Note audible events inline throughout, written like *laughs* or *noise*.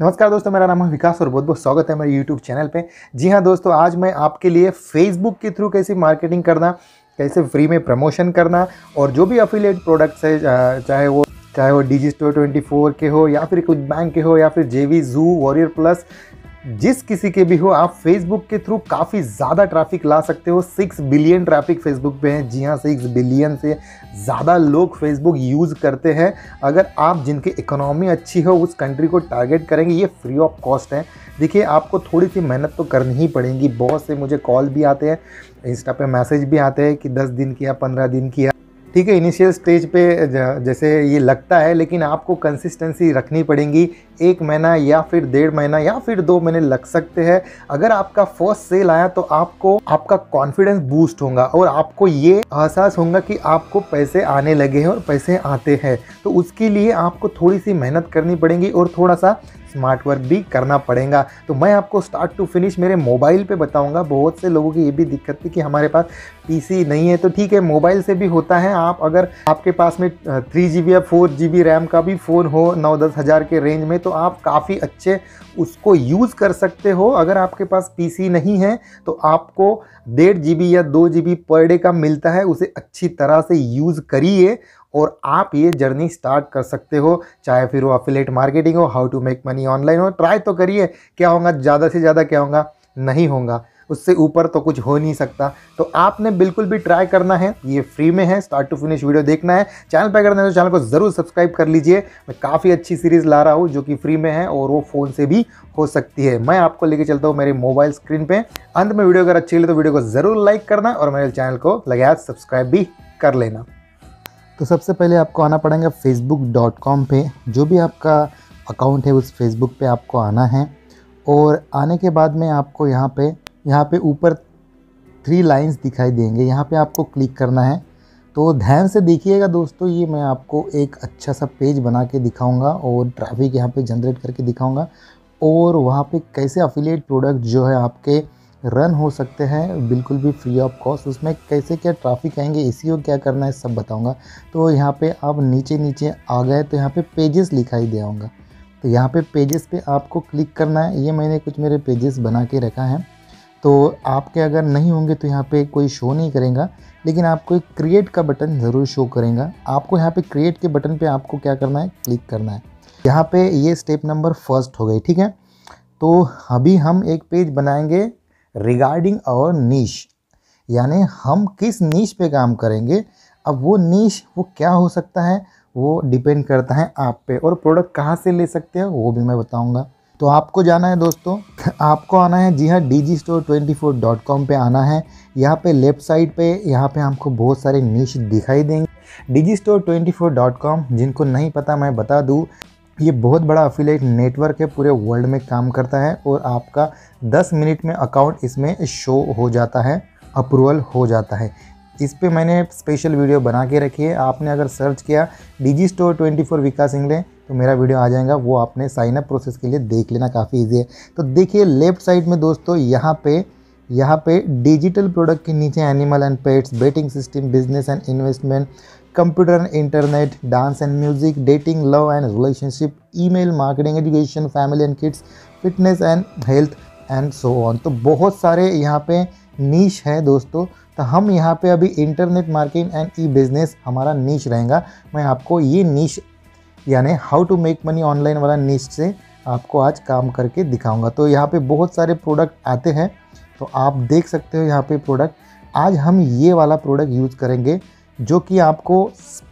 नमस्कार दोस्तों मेरा नाम है विकास और बहुत बहुत स्वागत है मेरे यूट्यूब चैनल पे जी हाँ दोस्तों आज मैं आपके लिए फेसबुक के थ्रू कैसे मार्केटिंग करना कैसे फ्री में प्रमोशन करना और जो भी अफिलेट प्रोडक्ट्स है चाहे वो चाहे वो डिजी स्टोर ट्वेंटी के हो या फिर कुछ बैंक के हो या फिर JVZoo WarriorPlus जिस किसी के भी हो आप फेसबुक के थ्रू काफ़ी ज़्यादा ट्रैफिक ला सकते हो सिक्स बिलियन ट्रैफिक फेसबुक पे हैं जी हाँ सिक्स बिलियन से ज़्यादा लोग फेसबुक यूज़ करते हैं अगर आप जिनकी इकोनॉमी अच्छी हो उस कंट्री को टारगेट करेंगे ये फ्री ऑफ कॉस्ट है देखिए आपको थोड़ी सी मेहनत तो करनी ही पड़ेगी बहुत से मुझे कॉल भी आते हैं इंस्टा पे मैसेज भी आते हैं कि दस दिन की या पंद्रह दिन की या ठीक है इनिशियल स्टेज पे जैसे ये लगता है लेकिन आपको कंसिस्टेंसी रखनी पड़ेगी एक महीना या फिर डेढ़ महीना या फिर दो महीने लग सकते हैं अगर आपका फर्स्ट सेल आया तो आपको आपका कॉन्फिडेंस बूस्ट होगा और आपको ये एहसास होगा कि आपको पैसे आने लगे हैं और पैसे आते हैं तो उसके लिए आपको थोड़ी सी मेहनत करनी पड़ेगी और थोड़ा सा स्मार्ट वर्क भी करना पड़ेगा तो मैं आपको स्टार्ट टू फिनिश मेरे मोबाइल पे बताऊंगा बहुत से लोगों की ये भी दिक्कत थी कि हमारे पास पीसी नहीं है तो ठीक है मोबाइल से भी होता है आप अगर आपके पास में थ्री जी या फोर जी रैम का भी फ़ोन हो नौ दस हज़ार के रेंज में तो आप काफ़ी अच्छे उसको यूज़ कर सकते हो अगर आपके पास पी नहीं है तो आपको डेढ़ जी या दो जी पर डे का मिलता है उसे अच्छी तरह से यूज़ करिए और आप ये जर्नी स्टार्ट कर सकते हो चाहे फिर वो अफिलेट मार्केटिंग हो how to make money online हो ट्राई तो करिए क्या होगा ज़्यादा से ज़्यादा क्या होगा नहीं होगा उससे ऊपर तो कुछ हो नहीं सकता तो आपने बिल्कुल भी ट्राई करना है ये फ्री में है स्टार्ट टू फिनिश वीडियो देखना है चैनल पर करना है तो चैनल को ज़रूर सब्सक्राइब कर लीजिए मैं काफ़ी अच्छी सीरीज़ ला रहा हूँ जो कि फ्री में है और वो फ़ोन से भी हो सकती है मैं आपको लेके चलता हूँ मेरे मोबाइल स्क्रीन पर अंत में वीडियो अगर अच्छी लगे तो वीडियो को ज़रूर लाइक करना और मेरे चैनल को लगाया सब्सक्राइब भी कर लेना तो सबसे पहले आपको आना पड़ेगा फेसबुक डॉट कॉम पर जो भी आपका अकाउंट है उस फेसबुक पे आपको आना है और आने के बाद में आपको यहाँ पे यहाँ पे ऊपर थ्री लाइंस दिखाई देंगे यहाँ पे आपको क्लिक करना है तो ध्यान से देखिएगा दोस्तों ये मैं आपको एक अच्छा सा पेज बना के दिखाऊंगा और ट्रैफिक यहाँ पे जनरेट करके दिखाऊंगा और वहाँ पे कैसे अफिलेट प्रोडक्ट जो है आपके रन हो सकते हैं बिल्कुल भी फ्री ऑफ कॉस्ट उसमें कैसे क्या ट्रैफिक आएंगे इसी को e क्या करना है सब बताऊंगा तो यहाँ पे आप नीचे नीचे आ गए तो यहाँ पे पेजेस लिखाई दिया तो यहाँ पे पेजेस पे आपको क्लिक करना है ये मैंने कुछ मेरे पेजेस बना के रखा है तो आपके अगर नहीं होंगे तो यहाँ पे कोई शो नहीं करेगा लेकिन आपको एक क्रिएट का बटन ज़रूर शो करेगा आपको यहाँ पे क्रिएट के बटन पे आपको क्या करना है क्लिक करना है यहाँ पे ये स्टेप नंबर फर्स्ट हो गई ठीक है तो अभी हम एक पेज बनाएंगे रिगार्डिंग आवर नीश यानी हम किस नीश पे काम करेंगे अब वो नीश वो क्या हो सकता है वो डिपेंड करता है आप पे और प्रोडक्ट कहाँ से ले सकते हैं वो भी मैं बताऊँगा तो आपको जाना है दोस्तों *laughs* आपको आना है जी हाँ Digistore twenty four dot com पर आना है यहाँ पे लेफ्ट साइड पे यहाँ पे हमको बहुत सारे नीच दिखाई देंगे Digistore twenty four dot com जिनको नहीं पता मैं बता दूँ ये बहुत बड़ा अफिलेट नेटवर्क है पूरे वर्ल्ड में काम करता है और आपका 10 मिनट में अकाउंट इसमें शो हो जाता है अप्रूवल हो जाता है इस पर मैंने स्पेशल वीडियो बना के रखी है आपने अगर सर्च किया Digistore twenty four Vikas Ingle तो मेरा वीडियो आ जाएगा वो आपने साइन अप प्रोसेस के लिए देख लेना काफ़ी ईजी है तो देखिए लेफ्ट साइड में दोस्तों यहाँ पे यहाँ पे डिजिटल प्रोडक्ट के नीचे animal and pets betting system business and investment computer and internet, dance and music, dating, love and relationship, email, marketing, education, family and kids, fitness and health and so on. तो बहुत सारे यहाँ पे नीच है दोस्तों तो हम यहाँ पे अभी internet marketing and e business हमारा नीच रहेगा मैं आपको ये नीच यानी how to make money online वाला नीच से आपको आज काम करके दिखाऊंगा तो यहाँ पे बहुत सारे प्रोडक्ट आते हैं तो आप देख सकते हो यहाँ पे प्रोडक्ट आज हम ये वाला प्रोडक्ट यूज़ करेंगे जो कि आपको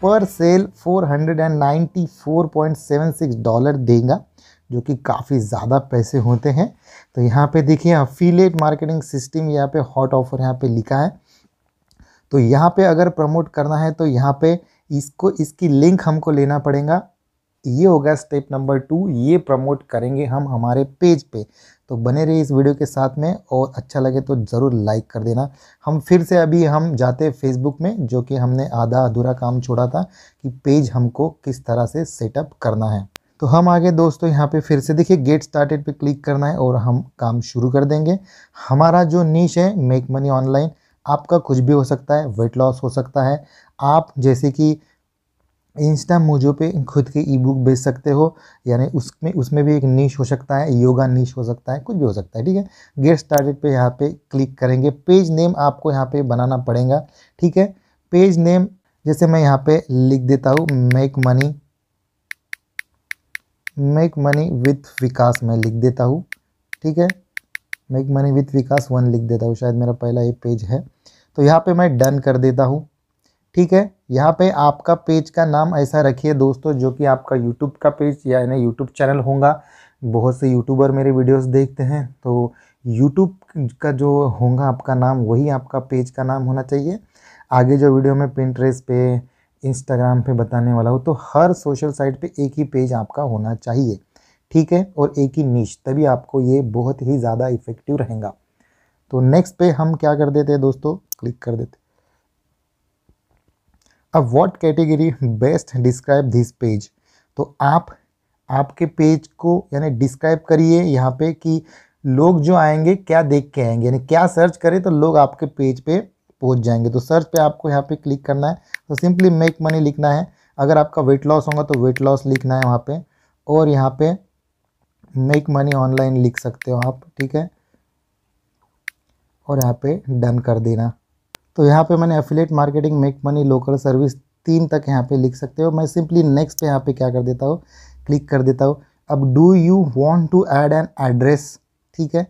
पर सेल 494.76 डॉलर देगा जो कि काफ़ी ज़्यादा पैसे होते हैं तो यहाँ पे देखिए अफिलेट मार्केटिंग सिस्टम यहाँ पे हॉट ऑफर यहाँ पे लिखा है तो यहाँ पे अगर प्रमोट करना है तो यहाँ पे इसको इसकी लिंक हमको लेना पड़ेगा ये होगा स्टेप नंबर टू ये प्रमोट करेंगे हम हमारे पेज पे तो बने रहिए इस वीडियो के साथ में और अच्छा लगे तो ज़रूर लाइक कर देना हम फिर से अभी हम जाते फेसबुक में जो कि हमने आधा अधूरा काम छोड़ा था कि पेज हमको किस तरह से सेटअप करना है तो हम आगे दोस्तों यहाँ पे फिर से देखिए गेट स्टार्टेड पे क्लिक करना है और हम काम शुरू कर देंगे हमारा जो नीच है मेक मनी ऑनलाइन आपका कुछ भी हो सकता है वेट लॉस हो सकता है आप जैसे कि इंस्टा मोजो पे खुद की ई बुक बेच सकते हो यानी उसमें उसमें भी एक नीच हो सकता है योगा नीच हो सकता है कुछ भी हो सकता है ठीक है गेट स्टार्टेड पे यहाँ पे क्लिक करेंगे पेज नेम आपको यहाँ पे बनाना पड़ेगा ठीक है पेज नेम जैसे मैं यहाँ पे लिख देता हूँ make money make money with Vikas मैं लिख देता हूँ ठीक है make money with Vikas one लिख देता हूँ शायद मेरा पहला ये पेज है तो यहाँ पर मैं डन कर देता हूँ ठीक है यहाँ पे आपका पेज का नाम ऐसा रखिए दोस्तों जो कि आपका यूट्यूब का पेज या यानी यूट्यूब चैनल होगा बहुत से यूट्यूबर मेरे वीडियोस देखते हैं तो यूट्यूब का जो होगा आपका नाम वही आपका पेज का नाम होना चाहिए आगे जो वीडियो में पिंट्रेस पे इंस्टाग्राम पे बताने वाला हो तो हर सोशल साइट पे एक ही पेज आपका होना चाहिए ठीक है और एक ही नीच तभी आपको ये बहुत ही ज़्यादा इफ़ेक्टिव रहेगा तो नेक्स्ट पे हम क्या कर देते हैं दोस्तों क्लिक कर देते अब what category best describe this page तो आप आपके पेज को यानी डिस्क्राइब करिए यहाँ पे कि लोग जो आएंगे क्या देख के आएंगे यानी क्या सर्च करें तो लोग आपके पेज पे पहुँच जाएंगे तो सर्च पे आपको यहाँ पे क्लिक करना है तो सिंपली मेक मनी लिखना है अगर आपका वेट लॉस होगा तो वेट लॉस लिखना है वहाँ पे और यहाँ पे मेक मनी ऑनलाइन लिख सकते हो आप ठीक है और यहाँ पे डन कर देना तो यहाँ पे मैंने affiliate marketing make money local service तीन तक यहाँ पे लिख सकते हो मैं सिंपली नेक्स्ट पे यहाँ पे क्या कर देता हूँ क्लिक कर देता हूँ अब do you want to add an address ठीक है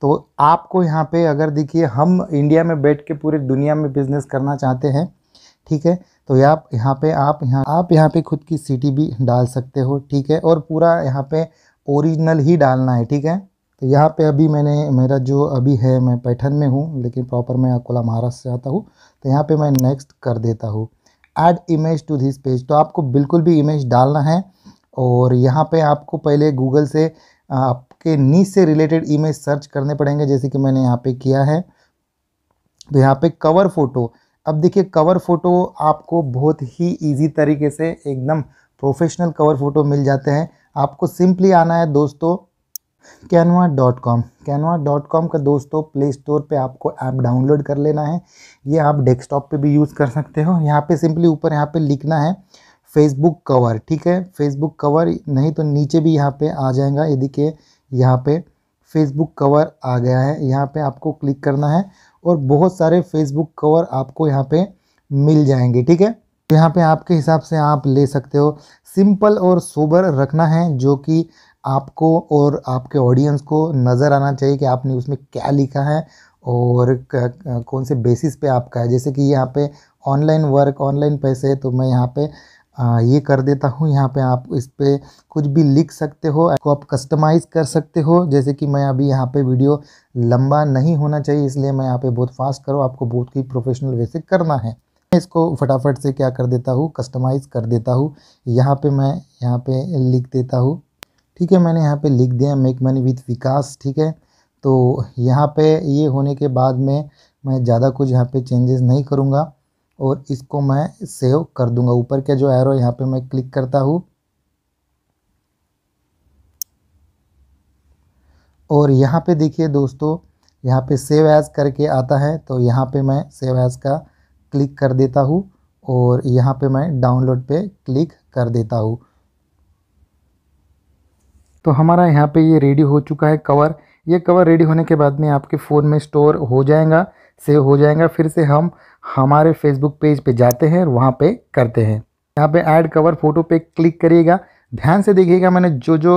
तो आपको यहाँ पे अगर देखिए हम इंडिया में बैठ के पूरे दुनिया में बिजनेस करना चाहते हैं ठीक है तो आप यहाँ पे आप यहाँ आप यहाँ पे खुद की सिटी भी डाल सकते हो ठीक है और पूरा यहाँ पे ओरिजिनल ही डालना है ठीक है तो यहाँ पे अभी मैंने मेरा जो अभी है मैं पैठन में हूँ लेकिन प्रॉपर मैं अकोला महाराष्ट्र से आता हूँ तो यहाँ पे मैं नेक्स्ट कर देता हूँ add image to this page तो आपको बिल्कुल भी इमेज डालना है और यहाँ पे आपको पहले गूगल से आपके नीच से रिलेटेड इमेज सर्च करने पड़ेंगे जैसे कि मैंने यहाँ पर किया है तो यहाँ पर कवर फ़ोटो अब देखिए कवर फ़ोटो आपको बहुत ही ईजी तरीके से एकदम प्रोफेशनल कवर फ़ोटो मिल जाते हैं आपको सिंपली आना है दोस्तों Canva dot com Canva dot com का दोस्तों प्ले स्टोर पर आपको ऐप आप डाउनलोड कर लेना है ये आप डेस्कटॉप पे भी यूज़ कर सकते हो यहाँ पे सिंपली ऊपर यहाँ पे लिखना है फेसबुक कवर ठीक है फेसबुक कवर नहीं तो नीचे भी यहाँ पे आ जाएगा यदि के यहाँ पे फेसबुक कवर आ गया है यहाँ पे आपको क्लिक करना है और बहुत सारे फेसबुक कवर आपको यहाँ पे मिल जाएंगे ठीक है तो यहाँ पे आपके हिसाब से आप ले सकते हो सिंपल और सोबर रखना है जो कि आपको और आपके ऑडियंस को नज़र आना चाहिए कि आपने उसमें क्या लिखा है और कौन से बेसिस पे आपका है जैसे कि यहाँ पे ऑनलाइन वर्क ऑनलाइन पैसे तो मैं यहाँ पे ये कर देता हूँ यहाँ पे आप इस पर कुछ भी लिख सकते हो आपको आप कस्टमाइज़ कर सकते हो जैसे कि मैं अभी यहाँ पे वीडियो लंबा नहीं होना चाहिए इसलिए मैं यहाँ पे बहुत फास्ट करो आपको बहुत ही प्रोफेशनल वे से करना है मैं इसको फटाफट से क्या कर देता हूँ कस्टमाइज़ कर देता हूँ यहाँ पर मैं यहाँ पर लिख देता हूँ ठीक है मैंने यहाँ पे लिख दिया मेक मनी विथ विकास ठीक है तो यहाँ पे ये होने के बाद में मैं ज़्यादा कुछ यहाँ पे चेंजेस नहीं करूँगा और इसको मैं सेव कर दूँगा ऊपर के जो एरो यहाँ पे मैं क्लिक करता हूँ और यहाँ पे देखिए दोस्तों यहाँ पे सेव एज़ करके आता है तो यहाँ पे मैं सेव एज़ का क्लिक कर देता हूँ और यहाँ पे मैं डाउनलोड पे क्लिक कर देता हूँ तो हमारा यहाँ पे ये रेडी हो चुका है कवर ये कवर रेडी होने के बाद में आपके फ़ोन में स्टोर हो जाएगा सेव हो जाएगा फिर से हम हमारे फेसबुक पेज पे जाते हैं और वहाँ पे करते हैं यहाँ पे ऐड कवर फ़ोटो पे क्लिक करिएगा ध्यान से देखिएगा मैंने जो जो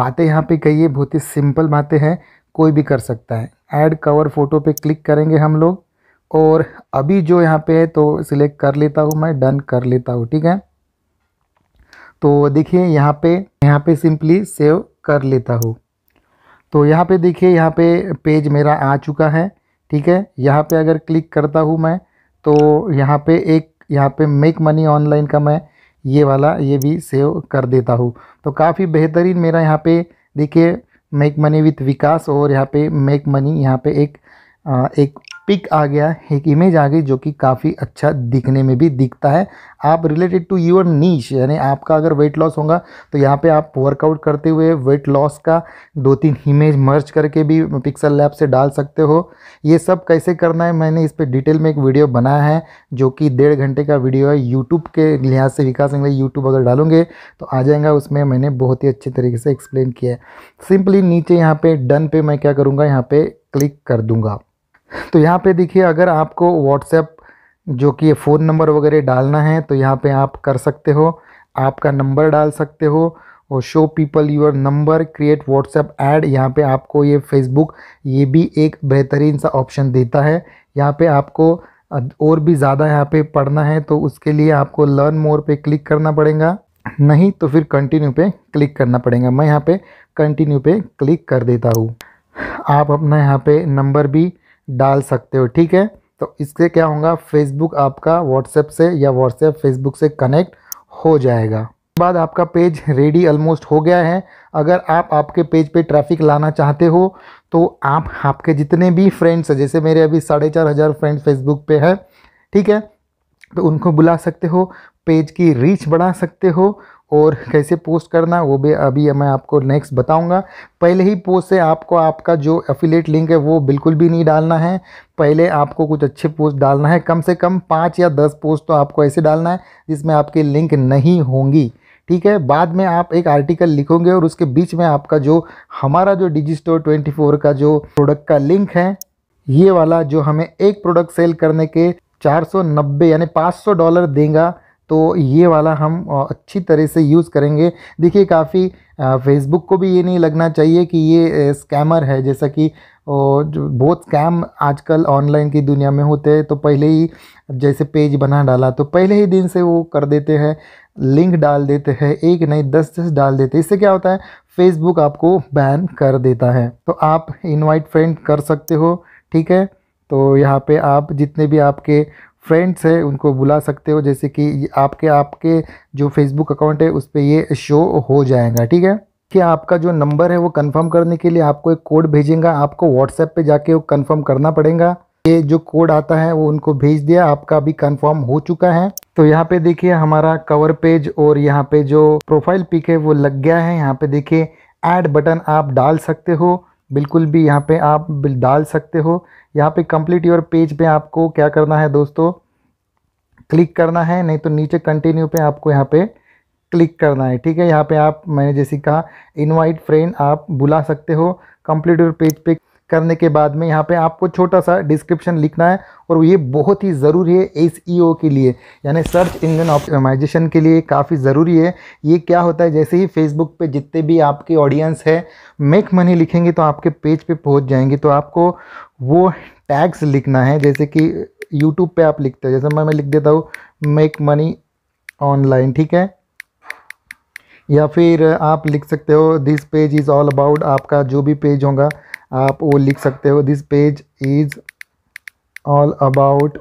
बातें यहाँ पे कही है बहुत ही सिंपल बातें हैं कोई भी कर सकता है ऐड कवर फ़ोटो पे क्लिक करेंगे हम लोग और अभी जो यहाँ पे है तो सिलेक्ट कर लेता हूँ मैं डन कर लेता हूँ ठीक है तो देखिए यहाँ पे यहाँ पे सिंपली सेव कर लेता हूँ तो यहाँ पे देखिए यहाँ पे पेज मेरा आ चुका है ठीक है यहाँ पे अगर क्लिक करता हूँ मैं तो यहाँ पे एक यहाँ पे मेक मनी ऑनलाइन का मैं ये वाला ये भी सेव कर देता हूँ तो काफ़ी बेहतरीन मेरा यहाँ पे देखिए मेक मनी विथ विकास और यहाँ पे मेक मनी यहाँ पे एक आ, एक पिक आ गया एक इमेज आ गई जो कि काफ़ी अच्छा दिखने में भी दिखता है आप रिलेटेड टू योर नीच यानी आपका अगर वेट लॉस होगा तो यहाँ पे आप वर्कआउट करते हुए वेट लॉस का दो तीन इमेज मर्ज करके भी पिक्सल लैब से डाल सकते हो ये सब कैसे करना है मैंने इस पर डिटेल में एक वीडियो बनाया है जो कि डेढ़ घंटे का वीडियो है यूट्यूब के लिहाज से विकास इंगले यूट्यूब अगर डालूंगे तो आ जाएगा उसमें मैंने बहुत ही अच्छे तरीके से एक्सप्लेन किया है सिंपली नीचे यहाँ पर डन पे मैं क्या करूँगा यहाँ पर क्लिक कर दूँगा तो यहाँ पे देखिए अगर आपको व्हाट्सएप जो कि फ़ोन नंबर वगैरह डालना है तो यहाँ पे आप कर सकते हो आपका नंबर डाल सकते हो और show people your number create WhatsApp add यहाँ पे आपको ये फेसबुक ये भी एक बेहतरीन सा ऑप्शन देता है यहाँ पे आपको और भी ज़्यादा यहाँ पे पढ़ना है तो उसके लिए आपको लर्न मोर पे क्लिक करना पड़ेगा नहीं तो फिर कंटिन्यू पे क्लिक करना पड़ेगा मैं यहाँ पे कंटिन्यू पे क्लिक कर देता हूँ आप अपना यहाँ पे नंबर भी डाल सकते हो ठीक है तो इससे क्या होगा फेसबुक आपका व्हाट्सएप से या व्हाट्सएप फेसबुक से कनेक्ट हो जाएगा बाद आपका पेज रेडी ऑलमोस्ट हो गया है अगर आप आपके पेज पे ट्रैफिक लाना चाहते हो तो आप आपके जितने भी फ्रेंड्स हैं जैसे मेरे अभी साढ़े चार हज़ार फ्रेंड्स फेसबुक पे हैं ठीक है तो उनको बुला सकते हो पेज की रीच बढ़ा सकते हो और कैसे पोस्ट करना वो भी अभी मैं आपको नेक्स्ट बताऊंगा पहले ही पोस्ट से आपको आपका जो एफिलेट लिंक है वो बिल्कुल भी नहीं डालना है पहले आपको कुछ अच्छे पोस्ट डालना है कम से कम पाँच या दस पोस्ट तो आपको ऐसे डालना है जिसमें आपकी लिंक नहीं होंगी ठीक है बाद में आप एक आर्टिकल लिखोगे और उसके बीच में आपका जो हमारा जो डिजी स्टोर ट्वेंटी फोर का जो प्रोडक्ट का लिंक है ये वाला जो हमें एक प्रोडक्ट सेल करने के नब्बे यानी सौ डॉलर देगा तो ये वाला हम अच्छी तरह से यूज़ करेंगे देखिए काफ़ी फेसबुक को भी ये नहीं लगना चाहिए कि ये स्कैमर है जैसा कि जो बहुत स्कैम आजकल ऑनलाइन की दुनिया में होते हैं तो पहले ही जैसे पेज बना डाला तो पहले ही दिन से वो कर देते हैं लिंक डाल देते हैं एक नहीं दस दस डाल देते हैं इससे क्या होता है फेसबुक आपको बैन कर देता है तो आप इन्वाइट फ्रेंड कर सकते हो ठीक है तो यहाँ पे आप जितने भी आपके फ्रेंड्स है उनको बुला सकते हो जैसे कि आपके आपके जो फेसबुक अकाउंट है उस पर ये शो हो जाएगा ठीक है कि आपका जो नंबर है वो कंफर्म करने के लिए आपको एक कोड भेजेगा आपको व्हाट्सएप पे जाके वो कंफर्म करना पड़ेगा ये जो कोड आता है वो उनको भेज दिया आपका अभी कंफर्म हो चुका है तो यहाँ पे देखिए हमारा कवर पेज और यहाँ पे जो प्रोफाइल पिक है वो लग गया है यहाँ पे देखिए ऐड बटन आप डाल सकते हो बिल्कुल भी यहाँ पे आप डाल सकते हो यहाँ पे कंप्लीट योर पेज पे आपको क्या करना है दोस्तों क्लिक करना है नहीं तो नीचे कंटिन्यू पे आपको यहाँ पे क्लिक करना है ठीक है यहाँ पे आप मैंने जैसे कहा इनवाइट फ्रेंड आप बुला सकते हो कंप्लीट योर पेज पे करने के बाद में यहाँ पे आपको छोटा सा डिस्क्रिप्शन लिखना है और ये बहुत ही ज़रूरी है एस e के लिए यानी सर्च इंजन ऑप्टिमाइजेशन के लिए काफ़ी ज़रूरी है ये क्या होता है जैसे ही फेसबुक पे जितने भी आपके ऑडियंस है मेक मनी लिखेंगे तो आपके पेज पे पहुँच जाएंगे तो आपको वो टैग्स लिखना है जैसे कि यूट्यूब पर आप लिखते हो जैसे मैं मैं लिख देता हूँ मेक मनी ऑनलाइन ठीक है या फिर आप लिख सकते हो this page is all about आपका जो भी पेज होगा आप वो लिख सकते हो this page is all about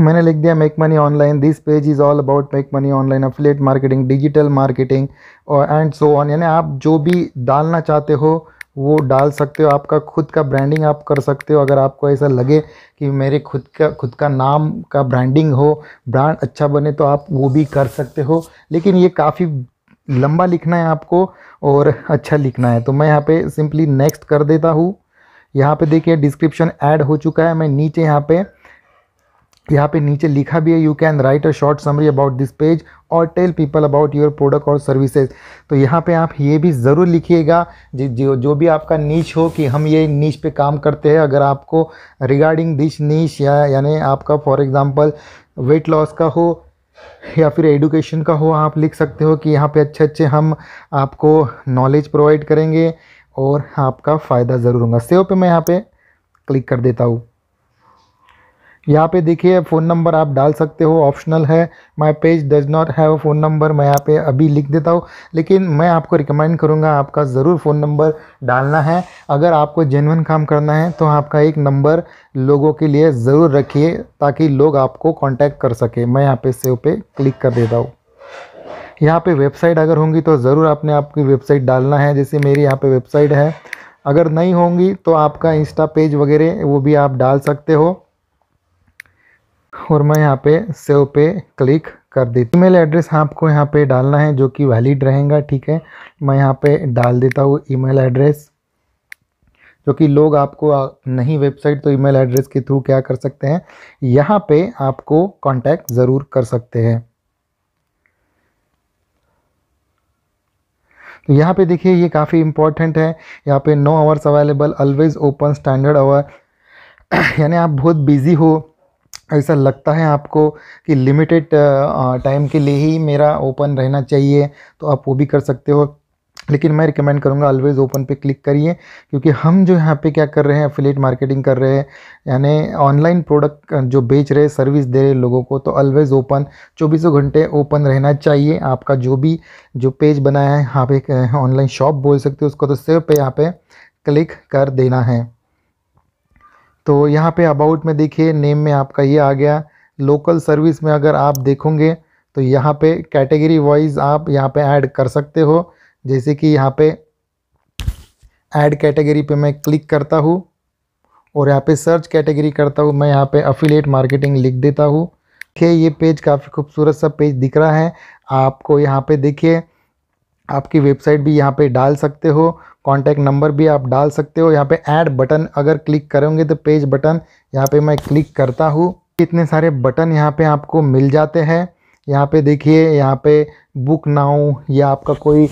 मैंने लिख दिया make money online this page is all about make money online affiliate marketing digital marketing और एंड सो ऑन यानी आप जो भी डालना चाहते हो वो डाल सकते हो आपका खुद का ब्रांडिंग आप कर सकते हो अगर आपको ऐसा लगे कि मेरे खुद का खुद का नाम का ब्रांडिंग हो ब्रांड अच्छा बने तो आप वो भी कर सकते हो लेकिन ये काफ़ी लंबा लिखना है आपको और अच्छा लिखना है तो मैं यहाँ पे सिंपली नेक्स्ट कर देता हूँ यहाँ पे देखिए डिस्क्रिप्शन ऐड हो चुका है मैं नीचे यहाँ पर यहाँ पे नीचे लिखा भी है you can write a short summary about this page और tell people about your product और सर्विसेज तो यहाँ पे आप ये भी ज़रूर लिखिएगा जो जो भी आपका नीच हो कि हम ये नीच पे काम करते हैं अगर आपको रिगार्डिंग दिस नीच या यानी आपका फॉर एग्ज़ाम्पल वेट लॉस का हो या फिर एडुकेशन का हो आप लिख सकते हो कि यहाँ पे अच्छे अच्छे हम आपको नॉलेज प्रोवाइड करेंगे और आपका फ़ायदा ज़रूर होगा सेव पे मैं यहाँ पे क्लिक कर देता हूँ यहाँ पे देखिए फ़ोन नंबर आप डाल सकते हो ऑप्शनल है my page does not have phone number मैं यहाँ पे अभी लिख देता हूँ लेकिन मैं आपको रिकमेंड करूँगा आपका ज़रूर फ़ोन नंबर डालना है अगर आपको जेनवन काम करना है तो आपका एक नंबर लोगों के लिए ज़रूर रखिए ताकि लोग आपको कॉन्टैक्ट कर सके मैं यहाँ पे सेव पे क्लिक कर देता हूँ यहाँ पे वेबसाइट अगर होंगी तो ज़रूर आपने आपकी वेबसाइट डालना है जैसे मेरी यहाँ पे वेबसाइट है अगर नहीं होंगी तो आपका इंस्टा पेज वगैरह वो भी आप डाल सकते हो और मैं यहाँ पे सेव पे क्लिक कर देती ईमेल एड्रेस आपको यहाँ पे डालना है जो कि वैलिड रहेगा ठीक है मैं यहाँ पे डाल देता हूँ ईमेल एड्रेस जो कि लोग आपको नहीं वेबसाइट तो ईमेल एड्रेस के थ्रू क्या कर सकते हैं यहाँ पे आपको कांटेक्ट ज़रूर कर सकते हैं तो यहाँ पे देखिए ये काफ़ी इम्पोर्टेंट है यहाँ पे no hours available always open standard hour यानी आप बहुत बिजी हो ऐसा लगता है आपको कि लिमिटेड टाइम के लिए ही मेरा ओपन रहना चाहिए तो आप वो भी कर सकते हो लेकिन मैं रिकमेंड करूँगा ऑलवेज़ ओपन पे क्लिक करिए क्योंकि हम जो यहाँ पे क्या कर रहे हैं अफिलेट मार्केटिंग कर रहे हैं यानी ऑनलाइन प्रोडक्ट जो बेच रहे सर्विस दे रहे लोगों को तो ऑलवेज़ ओपन चौबीसों घंटे ओपन रहना चाहिए आपका जो भी जो पेज बनाया है आप एक ऑनलाइन शॉप बोल सकते हो उसको तो सिर्फ यहाँ पे क्लिक कर देना है तो यहाँ पे अबाउट में देखिए नेम में आपका ये आ गया लोकल सर्विस में अगर आप देखोगे तो यहाँ पे कैटेगरी वाइज आप यहाँ पे ऐड कर सकते हो जैसे कि यहाँ पे ऐड कैटेगरी पे मैं क्लिक करता हूँ और यहाँ पे सर्च कैटेगरी करता हूँ मैं यहाँ पे अफिलेट मार्केटिंग लिख देता हूँ देखिए ये पेज काफ़ी खूबसूरत सा पेज दिख रहा है आपको यहाँ पे देखिए आपकी वेबसाइट भी यहाँ पे डाल सकते हो कॉन्टैक्ट नंबर भी आप डाल सकते हो यहाँ पे ऐड बटन अगर क्लिक करोगे तो पेज बटन यहाँ पे मैं क्लिक करता हूँ इतने सारे बटन यहाँ पे आपको मिल जाते हैं यहाँ पे देखिए यहाँ पे बुक नाउ या आपका कोई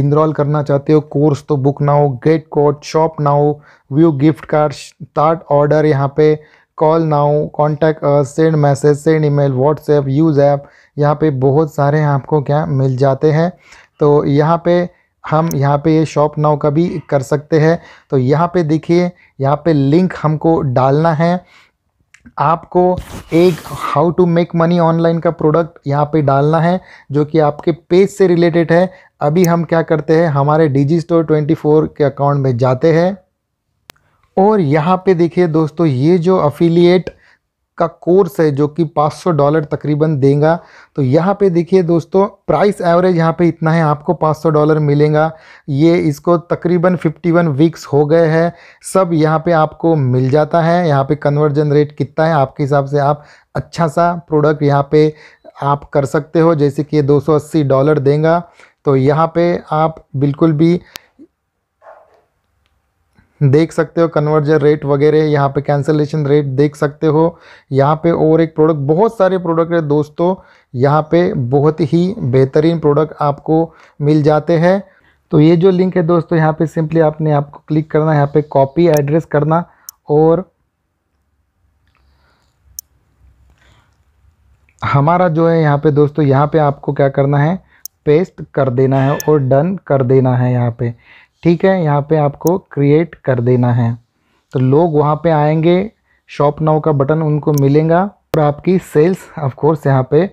इनरॉल करना चाहते हो कोर्स तो book now get code shop now view gift card start order यहाँ पे call now contact send message send e email WhatsApp use app यहाँ पे बहुत सारे आपको क्या मिल जाते हैं तो यहाँ पे हम यहाँ पे ये शॉप नाउ का भी कर सकते हैं तो यहाँ पे देखिए यहाँ पे लिंक हमको डालना है आपको एक how to make money online का प्रोडक्ट यहाँ पे डालना है जो कि आपके पेज से रिलेटेड है अभी हम क्या करते हैं हमारे डिजी स्टोर ट्वेंटी के अकाउंट में जाते हैं और यहाँ पे देखिए दोस्तों ये जो अफिलिएट का कोर्स है जो कि 500 डॉलर तकरीबन देगा तो यहाँ पे देखिए दोस्तों प्राइस एवरेज यहाँ पे इतना है आपको 500 डॉलर मिलेगा ये इसको तकरीबन 51 वीक्स हो गए हैं सब यहाँ पे आपको मिल जाता है यहाँ पे कन्वर्जन रेट कितना है आपके हिसाब से आप अच्छा सा प्रोडक्ट यहाँ पे आप कर सकते हो जैसे कि ये दो डॉलर देंगे तो यहाँ पर आप बिल्कुल भी देख सकते हो कन्वर्जन रेट वगैरह यहाँ पे कैंसलेशन रेट देख सकते हो यहाँ पे और एक प्रोडक्ट बहुत सारे प्रोडक्ट है दोस्तों यहाँ पे बहुत ही बेहतरीन प्रोडक्ट आपको मिल जाते हैं तो ये जो लिंक है दोस्तों यहाँ पे सिंपली आपने आपको क्लिक करना है यहाँ पे कॉपी एड्रेस करना और हमारा जो है यहाँ पे दोस्तों यहाँ पे आपको क्या करना है पेस्ट कर देना है और डन कर देना है यहाँ पे ठीक है यहाँ पे आपको क्रिएट कर देना है तो लोग वहाँ पे आएंगे शॉप नाउ का बटन उनको मिलेगा और आपकी सेल्स ऑफ कोर्स यहाँ पे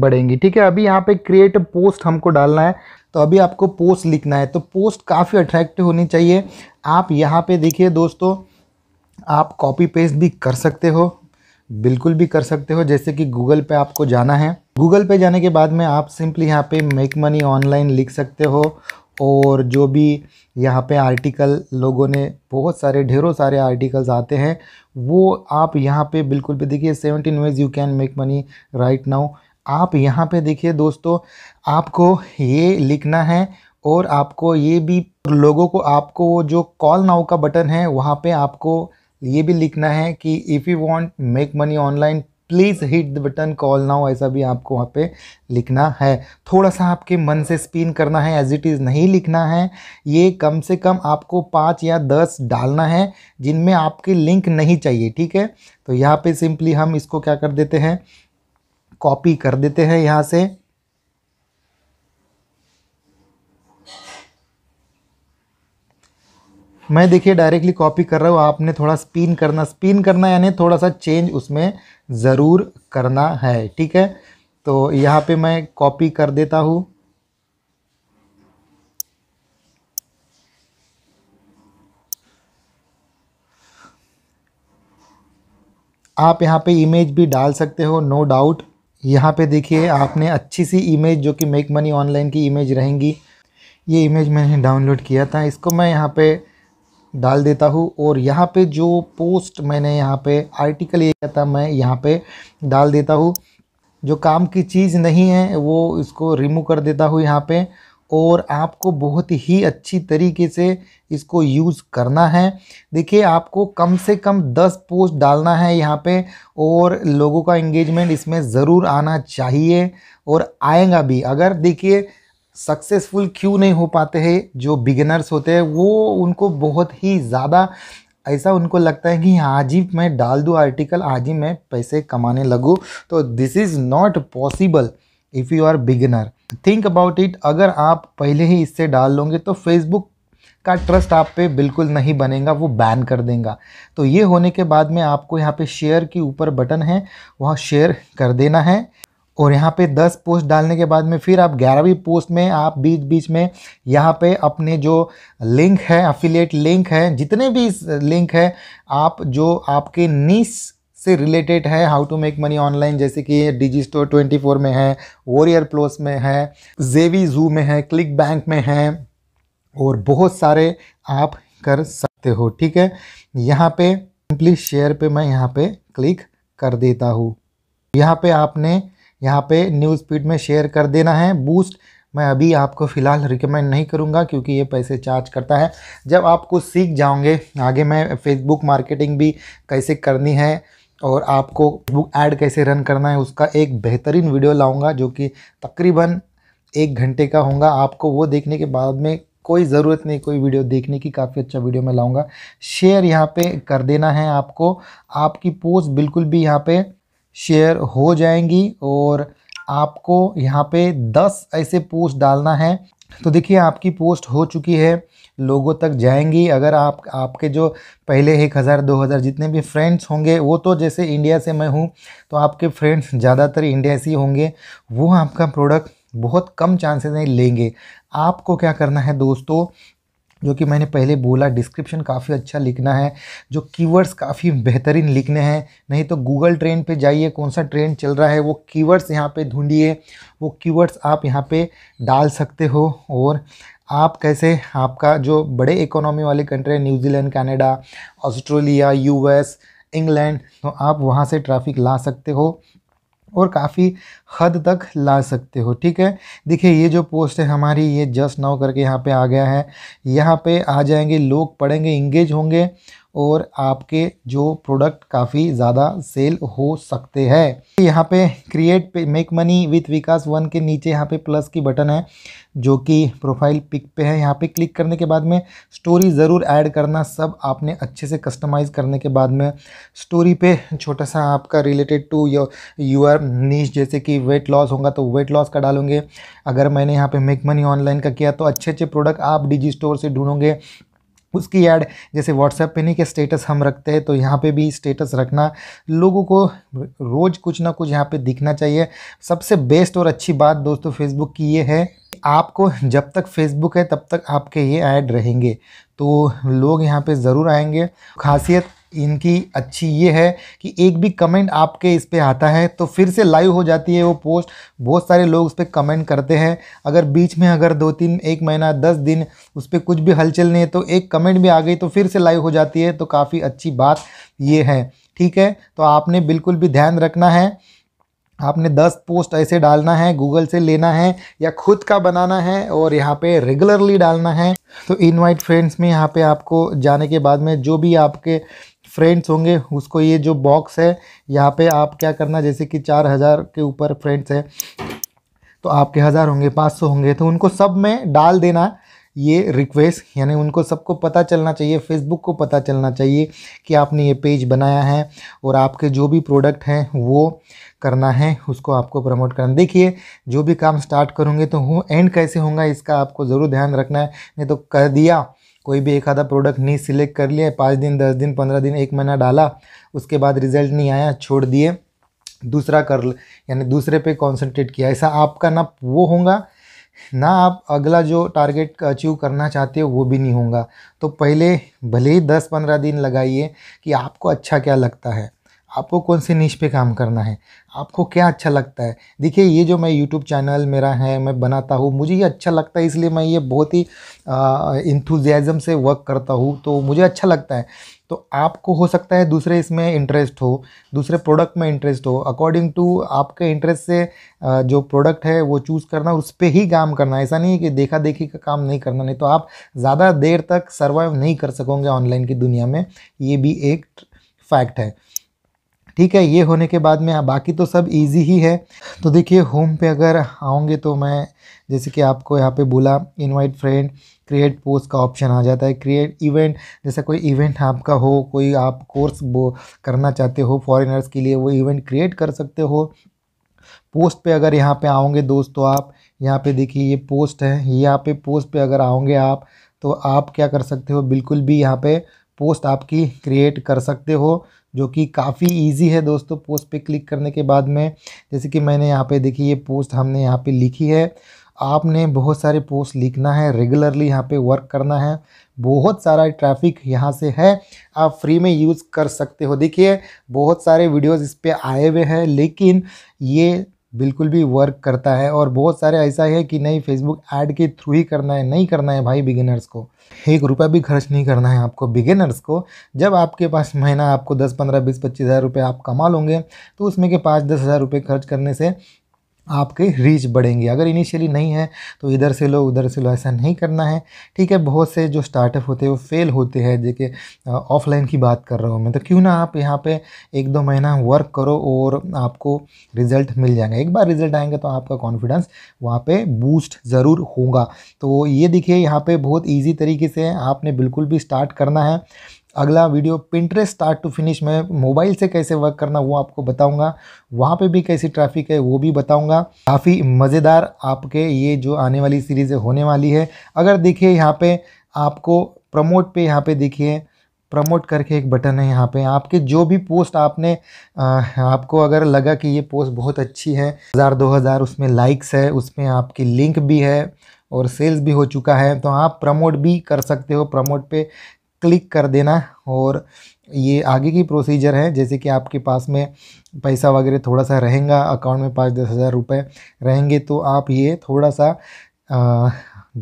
बढ़ेंगी ठीक है अभी यहाँ पे क्रिएट पोस्ट हमको डालना है तो अभी आपको पोस्ट लिखना है तो पोस्ट काफ़ी अट्रैक्टिव होनी चाहिए आप यहाँ पे देखिए दोस्तों आप कॉपी पेस्ट भी कर सकते हो बिल्कुल भी कर सकते हो जैसे कि गूगल पे आपको जाना है गूगल पे जाने के बाद में आप सिंपली यहाँ पे मेक मनी ऑनलाइन लिख सकते हो और जो भी यहाँ पे आर्टिकल लोगों ने बहुत सारे ढेरों सारे आर्टिकल्स आते हैं वो आप यहाँ पे बिल्कुल भी देखिए seventeen ways you can make money right now आप यहाँ पे देखिए दोस्तों आपको ये लिखना है और आपको ये भी लोगों को आपको वो जो कॉल नाउ का बटन है वहाँ पे आपको ये भी लिखना है कि if you want make money online please hit the button call now ऐसा भी आपको वहाँ पे लिखना है थोड़ा सा आपके मन से स्पिन करना है एज इट इज़ नहीं लिखना है ये कम से कम आपको पाँच या दस डालना है जिनमें आपके लिंक नहीं चाहिए ठीक है तो यहाँ पे सिंपली हम इसको क्या कर देते हैं कॉपी कर देते हैं यहाँ से मैं देखिए डायरेक्टली कॉपी कर रहा हूँ आपने थोड़ा स्पिन करना स्पिन करना यानी थोड़ा सा चेंज उसमें ज़रूर करना है ठीक है तो यहाँ पे मैं कॉपी कर देता हूँ आप यहाँ पे इमेज भी डाल सकते हो नो डाउट यहाँ पे देखिए आपने अच्छी सी इमेज जो कि मेक मनी ऑनलाइन की इमेज रहेंगी ये इमेज मैंने डाउनलोड किया था इसको मैं यहाँ पे डाल देता हूँ और यहाँ पे जो पोस्ट मैंने यहाँ पे आर्टिकल ये कहता था मैं यहाँ पे डाल देता हूँ जो काम की चीज़ नहीं है वो इसको रिमूव कर देता हूँ यहाँ पे और आपको बहुत ही अच्छी तरीके से इसको यूज़ करना है देखिए आपको कम से कम 10 पोस्ट डालना है यहाँ पे और लोगों का इंगेजमेंट इसमें ज़रूर आना चाहिए और आएगा भी अगर देखिए सक्सेसफुल क्यों नहीं हो पाते हैं जो बिगिनर्स होते हैं वो उनको बहुत ही ज़्यादा ऐसा उनको लगता है कि आज हाँ ही मैं डाल दूँ आर्टिकल आज ही मैं पैसे कमाने लगूँ तो this is not possible if you are beginner think about it अगर आप पहले ही इससे डाल लोगे तो फेसबुक का ट्रस्ट आप पे बिल्कुल नहीं बनेगा वो बैन कर देगा तो ये होने के बाद में आपको यहाँ पे शेयर के ऊपर बटन है वहाँ शेयर कर देना है और यहाँ पे 10 पोस्ट डालने के बाद में फिर आप ग्यारहवीं पोस्ट में आप बीच बीच में यहाँ पे अपने जो लिंक है अफिलिएट लिंक है जितने भी लिंक है आप जो आपके नीस से रिलेटेड है how to make money online जैसे कि डिजी स्टोर ट्वेंटी फोर में है वॉरियर प्लस में है जेवी जू में है क्लिक बैंक में है और बहुत सारे आप कर सकते हो ठीक है यहाँ पे सिंपली शेयर पे मैं यहाँ पे क्लिक कर देता हूँ यहाँ पे आपने यहाँ पे न्यूज़ फीड में शेयर कर देना है बूस्ट मैं अभी आपको फ़िलहाल रिकमेंड नहीं करूँगा क्योंकि ये पैसे चार्ज करता है जब आप कुछ सीख जाओगे आगे मैं फेसबुक मार्केटिंग भी कैसे करनी है और आपको फेसबुक ऐड कैसे रन करना है उसका एक बेहतरीन वीडियो लाऊंगा जो कि तकरीबन एक घंटे का होगा आपको वो देखने के बाद में कोई ज़रूरत नहीं कोई वीडियो देखने की काफ़ी अच्छा वीडियो मैं लाऊंगा शेयर यहाँ पे कर देना है आपको आपकी पोस्ट बिल्कुल भी यहाँ पे शेयर हो जाएंगी और आपको यहाँ पे 10 ऐसे पोस्ट डालना है तो देखिए आपकी पोस्ट हो चुकी है लोगों तक जाएंगी अगर आप आपके जो पहले एक हज़ार दो हज़ार जितने भी फ्रेंड्स होंगे वो तो जैसे इंडिया से मैं हूँ तो आपके फ्रेंड्स ज़्यादातर इंडिया से ही होंगे वो आपका प्रोडक्ट बहुत कम चांसेस नहीं लेंगे आपको क्या करना है दोस्तों जो कि मैंने पहले बोला डिस्क्रिप्शन काफ़ी अच्छा लिखना है जो कीवर्ड्स काफ़ी बेहतरीन लिखने हैं नहीं तो गूगल ट्रेंड पे जाइए कौन सा ट्रेंड चल रहा है वो कीवर्ड्स यहाँ पे ढूंढिए वो कीवर्ड्स आप यहाँ पे डाल सकते हो और आप कैसे आपका जो बड़े इकोनॉमी वाले कंट्री हैं New Zealand Canada Australia U England तो आप वहाँ से ट्रैफिक ला सकते हो और काफ़ी हद तक ला सकते हो ठीक है देखिए ये जो पोस्ट है हमारी ये जस्ट नाउ करके यहाँ पे आ गया है यहाँ पे आ जाएंगे लोग पढ़ेंगे इंगेज होंगे और आपके जो प्रोडक्ट काफ़ी ज़्यादा सेल हो सकते हैं यहाँ पे create make money with Vikas one के नीचे यहाँ पे प्लस की बटन है जो कि प्रोफाइल पिक पे है यहाँ पे क्लिक करने के बाद में स्टोरी ज़रूर ऐड करना सब आपने अच्छे से कस्टमाइज़ करने के बाद में स्टोरी पे छोटा सा आपका रिलेटेड टू योर यूर नीच जैसे कि वेट लॉस होगा तो वेट लॉस का डालोगे अगर मैंने यहाँ पे मेक मनी ऑनलाइन का किया तो अच्छे अच्छे प्रोडक्ट आप डिजी स्टोर से ढूंढोगे उसकी ऐड जैसे व्हाट्सएप पे नहीं के स्टेटस हम रखते हैं तो यहाँ पे भी स्टेटस रखना लोगों को रोज़ कुछ ना कुछ यहाँ पे दिखना चाहिए सबसे बेस्ट और अच्छी बात दोस्तों फेसबुक की ये है आपको जब तक फेसबुक है तब तक आपके ये ऐड रहेंगे तो लोग यहाँ पे ज़रूर आएंगे खासियत इनकी अच्छी ये है कि एक भी कमेंट आपके इस पर आता है तो फिर से लाइव हो जाती है वो पोस्ट बहुत सारे लोग उस पर कमेंट करते हैं अगर बीच में अगर दो तीन एक महीना दस दिन उस पर कुछ भी हलचल नहीं है तो एक कमेंट भी आ गई तो फिर से लाइव हो जाती है तो काफ़ी अच्छी बात ये है ठीक है तो आपने बिल्कुल भी ध्यान रखना है आपने 10 पोस्ट ऐसे डालना है गूगल से लेना है या खुद का बनाना है और यहाँ पे रेगुलरली डालना है तो इनवाइट फ्रेंड्स में यहाँ पे आपको जाने के बाद में जो भी आपके फ्रेंड्स होंगे उसको ये जो बॉक्स है यहाँ पे आप क्या करना जैसे कि चार हज़ार के ऊपर फ्रेंड्स है तो आपके हज़ार होंगे पाँच सौ होंगे तो उनको सब में डाल देना ये रिक्वेस्ट यानी उनको सबको पता चलना चाहिए फेसबुक को पता चलना चाहिए कि आपने ये पेज बनाया है और आपके जो भी प्रोडक्ट हैं वो करना है उसको आपको प्रमोट करना देखिए जो भी काम स्टार्ट करूँगे तो हूँ एंड कैसे होंगे इसका आपको ज़रूर ध्यान रखना है नहीं तो कर दिया कोई भी एक आधा प्रोडक्ट नहीं सिलेक्ट कर लिया पाँच दिन दस दिन पंद्रह दिन एक महीना डाला उसके बाद रिजल्ट नहीं आया छोड़ दिए दूसरा कर यानी दूसरे पे कॉन्सनट्रेट किया ऐसा आपका ना वो होगा ना आप अगला जो टारगेट अचीव करना चाहते हो वो भी नहीं होगा तो पहले भले ही दस पंद्रह दिन लगाइए कि आपको अच्छा क्या लगता है आपको कौन से नीच पे काम करना है आपको क्या अच्छा लगता है देखिए ये जो मैं यूट्यूब चैनल मेरा है मैं बनाता हूँ मुझे ये अच्छा लगता है इसलिए मैं ये बहुत ही इंथुजियाज़म से वर्क करता हूँ तो मुझे अच्छा लगता है तो आपको हो सकता है दूसरे इसमें इंटरेस्ट हो दूसरे प्रोडक्ट में इंटरेस्ट हो अकॉर्डिंग टू आपके इंटरेस्ट से जो प्रोडक्ट है वो चूज़ करना उस पर ही काम करना ऐसा नहीं है कि देखा देखी का काम नहीं करना नहीं तो आप ज़्यादा देर तक सर्वाइव नहीं कर सकोगे ऑनलाइन की दुनिया में ये भी एक फैक्ट है ठीक है ये होने के बाद में हाँ, बाकी तो सब इजी ही है तो देखिए होम पे अगर आओगे तो मैं जैसे कि आपको यहाँ पे बोला इनवाइट फ्रेंड क्रिएट पोस्ट का ऑप्शन आ जाता है क्रिएट इवेंट जैसा कोई इवेंट आपका हो कोई आप कोर्स करना चाहते हो फॉरेनर्स के लिए वो इवेंट क्रिएट कर सकते हो पोस्ट पे अगर यहाँ पे आओगे दोस्तों आप यहाँ पे देखिए ये पोस्ट है यहाँ पे पोस्ट पे अगर आओगे आप तो आप क्या कर सकते हो बिल्कुल भी यहाँ पे पोस्ट आपकी क्रिएट कर सकते हो जो कि काफ़ी इजी है दोस्तों पोस्ट पे क्लिक करने के बाद में जैसे कि मैंने यहाँ पे देखिए ये पोस्ट हमने यहाँ पे लिखी है आपने बहुत सारे पोस्ट लिखना है रेगुलरली यहाँ पे वर्क करना है बहुत सारा ट्रैफिक यहाँ से है आप फ्री में यूज़ कर सकते हो देखिए बहुत सारे वीडियोस इस पर आए हुए हैं लेकिन ये बिल्कुल भी वर्क करता है और बहुत सारे ऐसा है कि नहीं फेसबुक ऐड के थ्रू ही करना है नहीं करना है भाई बिगिनर्स को एक रुपया भी खर्च नहीं करना है आपको बिगिनर्स को जब आपके पास महीना आपको दस पंद्रह बीस पच्चीस हज़ार रुपये आप कमा लोगे तो उसमें के पाँच दस हज़ार रुपये खर्च करने से आपके रीच बढ़ेंगे अगर इनिशियली नहीं है तो इधर से लो उधर से लो ऐसा नहीं करना है ठीक है बहुत से जो स्टार्टअप होते हैं वो फेल होते हैं जैसे ऑफलाइन की बात कर रहा हूँ मैं तो क्यों ना आप यहाँ पे एक दो महीना वर्क करो और आपको रिजल्ट मिल जाएगा एक बार रिजल्ट आएंगे तो आपका कॉन्फिडेंस वहाँ पर बूस्ट ज़रूर होगा तो ये देखिए यहाँ पर बहुत ईजी तरीके से आपने बिल्कुल भी स्टार्ट करना है अगला video Pinterest start to finish में मोबाइल से कैसे वर्क करना वो आपको बताऊंगा वहाँ पे भी कैसी ट्रैफिक है वो भी बताऊंगा काफ़ी मज़ेदार आपके ये जो आने वाली सीरीज़ होने वाली है अगर देखिए यहाँ पे आपको प्रमोट पे यहाँ पे देखिए प्रमोट करके एक बटन है यहाँ पे आपके जो भी पोस्ट आपने आ, आपको अगर लगा कि ये पोस्ट बहुत अच्छी है हज़ार दो हज़ार उसमें लाइक्स है उसमें आपकी लिंक भी है और सेल्स भी हो चुका है तो आप प्रमोट भी कर सकते हो प्रमोट पे क्लिक कर देना और ये आगे की प्रोसीजर है जैसे कि आपके पास में पैसा वगैरह थोड़ा सा रहेगा अकाउंट में पाँच दस हज़ार रुपये रहेंगे तो आप ये थोड़ा सा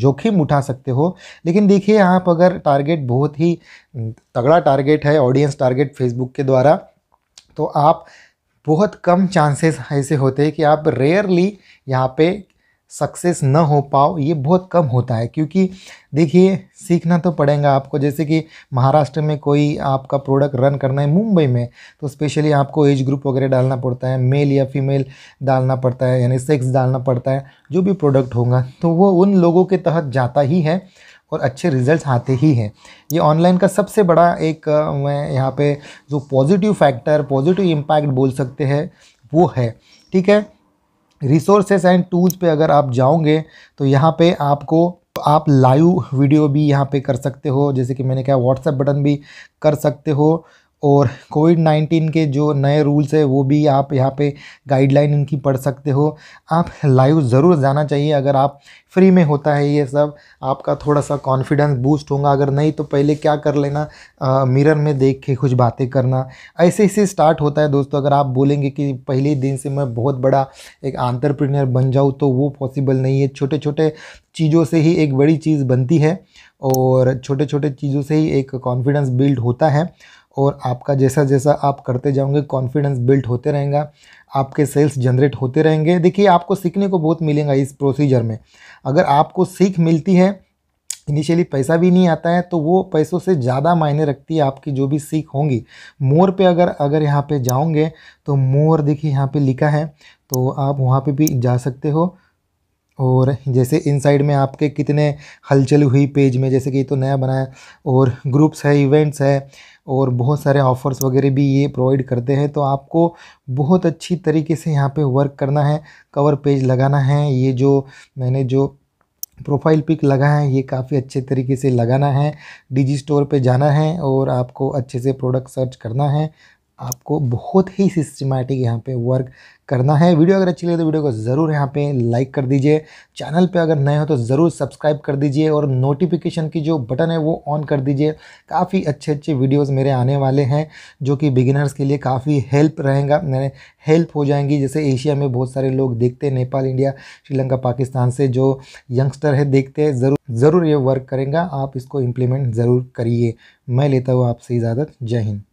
जोखिम उठा सकते हो लेकिन देखिए आप अगर टारगेट बहुत ही तगड़ा टारगेट है ऑडियंस टारगेट फेसबुक के द्वारा तो आप बहुत कम चांसेस ऐसे होते हैं कि आप रेयरली यहाँ पे सक्सेस ना हो पाओ ये बहुत कम होता है क्योंकि देखिए सीखना तो पड़ेगा आपको जैसे कि महाराष्ट्र में कोई आपका प्रोडक्ट रन करना है मुंबई में तो स्पेशली आपको एज ग्रुप वगैरह डालना पड़ता है मेल या फीमेल डालना पड़ता है यानी सेक्स डालना पड़ता है जो भी प्रोडक्ट होगा तो वो उन लोगों के तहत जाता ही है और अच्छे रिजल्ट्स आते ही हैं ये ऑनलाइन का सबसे बड़ा एक मैं यहाँ पे जो पॉजिटिव फैक्टर पॉजिटिव इम्पैक्ट बोल सकते हैं वो है ठीक है रिसोर्सेस एंड टूल्स पे अगर आप जाओगे तो यहाँ पे आपको आप लाइव वीडियो भी यहाँ पे कर सकते हो जैसे कि मैंने कहा व्हाट्सएप बटन भी कर सकते हो और कोविड नाइन्टीन के जो नए रूल्स है वो भी आप यहाँ पे गाइडलाइन इनकी पढ़ सकते हो आप लाइव ज़रूर जाना चाहिए अगर आप फ्री में होता है ये सब आपका थोड़ा सा कॉन्फिडेंस बूस्ट होगा अगर नहीं तो पहले क्या कर लेना आ, मिरर में देख के कुछ बातें करना ऐसे ऐसे स्टार्ट होता है दोस्तों अगर आप बोलेंगे कि पहले दिन से मैं बहुत बड़ा एक आंतरप्रिनर बन जाऊँ तो वो पॉसिबल नहीं है छोटे छोटे चीज़ों से ही एक बड़ी चीज़ बनती है और छोटे छोटे चीज़ों से ही एक कॉन्फिडेंस बिल्ड होता है और आपका जैसा जैसा आप करते जाओगे कॉन्फिडेंस बिल्ट होते रहेगा आपके सेल्स जनरेट होते रहेंगे देखिए आपको सीखने को बहुत मिलेगा इस प्रोसीजर में अगर आपको सीख मिलती है इनिशियली पैसा भी नहीं आता है तो वो पैसों से ज़्यादा मायने रखती है आपकी जो भी सीख होंगी मोर पे अगर अगर यहाँ पे जाओगे तो मोर देखिए यहाँ पे लिखा है तो आप वहाँ पे भी जा सकते हो और जैसे इन साइड में आपके कितने हलचल हुई पेज में जैसे कि तो नया बनाया और ग्रुप्स है इवेंट्स है और बहुत सारे ऑफ़र्स वगैरह भी ये प्रोवाइड करते हैं तो आपको बहुत अच्छी तरीके से यहाँ पे वर्क करना है कवर पेज लगाना है ये जो मैंने जो प्रोफाइल पिक लगा है ये काफ़ी अच्छे तरीके से लगाना है डिजी स्टोर पर जाना है और आपको अच्छे से प्रोडक्ट सर्च करना है आपको बहुत ही सिस्टमेटिक यहाँ पे वर्क करना है वीडियो अगर अच्छी लगे तो वीडियो को ज़रूर यहाँ पे लाइक कर दीजिए चैनल पे अगर नए हो तो ज़रूर सब्सक्राइब कर दीजिए और नोटिफिकेशन की जो बटन है वो ऑन कर दीजिए काफ़ी अच्छे अच्छे वीडियोज़ मेरे आने वाले हैं जो कि बिगिनर्स के लिए काफ़ी हेल्प रहेगा मैंने हेल्प हो जाएंगी जैसे एशिया में बहुत सारे लोग देखते हैं नेपाल इंडिया श्रीलंका पाकिस्तान से जो यंगस्टर है देखते हैं ज़रूर ज़रूर ये वर्क करेंगे आप इसको इम्प्लीमेंट ज़रूर करिए मैं लेता हूँ आपसे इजाज़त जय हिंद